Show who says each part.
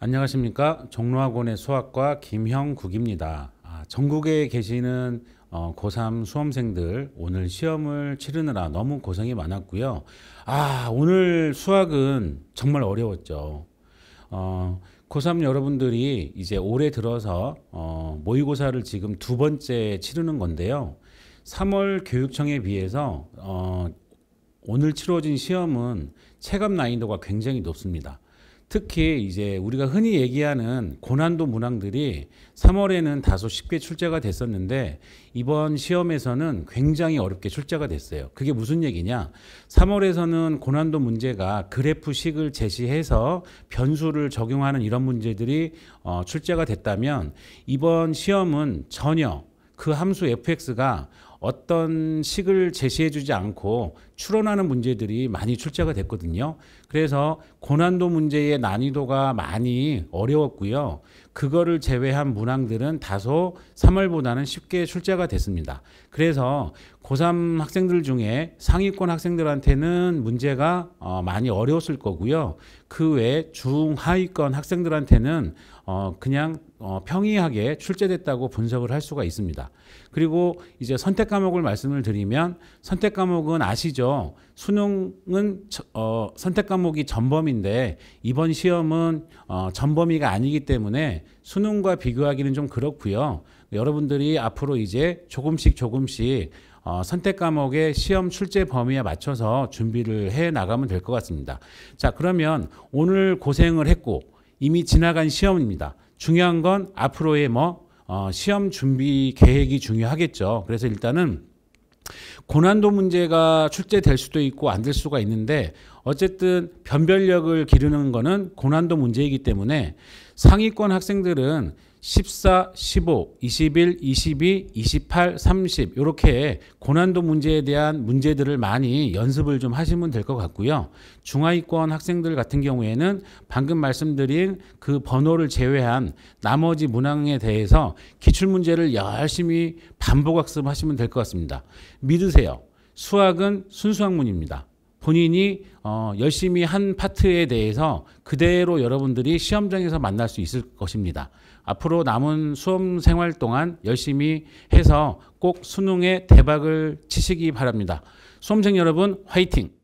Speaker 1: 안녕하십니까 종로학원의 수학과 김형국입니다. 아, 전국에 계시는 어, 고3 수험생들 오늘 시험을 치르느라 너무 고생이 많았고요. 아 오늘 수학은 정말 어려웠죠. 어, 고3 여러분들이 이제 올해 들어서 어, 모의고사를 지금 두 번째 치르는 건데요. 3월 교육청에 비해서 어, 오늘 치러진 시험은 체감 난이도가 굉장히 높습니다. 특히 이제 우리가 흔히 얘기하는 고난도 문항들이 3월에는 다소 쉽게 출제가 됐었는데 이번 시험에서는 굉장히 어렵게 출제가 됐어요. 그게 무슨 얘기냐? 3월에서는 고난도 문제가 그래프식을 제시해서 변수를 적용하는 이런 문제들이 어, 출제가 됐다면 이번 시험은 전혀 그 함수 fx가 어떤 식을 제시해 주지 않고 추론하는 문제들이 많이 출제가 됐거든요. 그래서 고난도 문제의 난이도가 많이 어려웠고요. 그거를 제외한 문항들은 다소 3월보다는 쉽게 출제가 됐습니다. 그래서 고3 학생들 중에 상위권 학생들한테는 문제가 어, 많이 어려웠을 거고요. 그외에 중하위권 학생들한테는 어, 그냥 어, 평이하게 출제됐다고 분석을 할 수가 있습니다. 그리고 이제 선택 과목을 말씀을 드리면 선택 과목은 아시죠? 수능은 어, 선택 과목이 전범인데 이번 시험은 어, 전범위가 아니기 때문에 수능과 비교하기는 좀 그렇고요. 여러분들이 앞으로 이제 조금씩 조금씩 어, 선택 과목의 시험 출제 범위에 맞춰서 준비를 해 나가면 될 것 같습니다. 자, 그러면 오늘 고생을 했고 이미 지나간 시험입니다. 중요한 건 앞으로의 뭐 어, 시험 준비 계획이 중요하겠죠. 그래서 일단은 고난도 문제가 출제될 수도 있고 안 될 수가 있는데 어쨌든 변별력을 기르는 것은 고난도 문제이기 때문에 상위권 학생들은 14, 15, 21, 22, 28, 30 이렇게 고난도 문제에 대한 문제들을 많이 연습을 좀 하시면 될 것 같고요. 중하위권 학생들 같은 경우에는 방금 말씀드린 그 번호를 제외한 나머지 문항에 대해서 기출 문제를 열심히 반복 학습하시면 될 것 같습니다. 믿으세요. 수학은 순수학문입니다. 본인이 어, 열심히 한 파트에 대해서 그대로 여러분들이 시험장에서 만날 수 있을 것입니다. 앞으로 남은 수험 생활 동안 열심히 해서 꼭 수능에 대박을 치시기 바랍니다. 수험생 여러분 화이팅!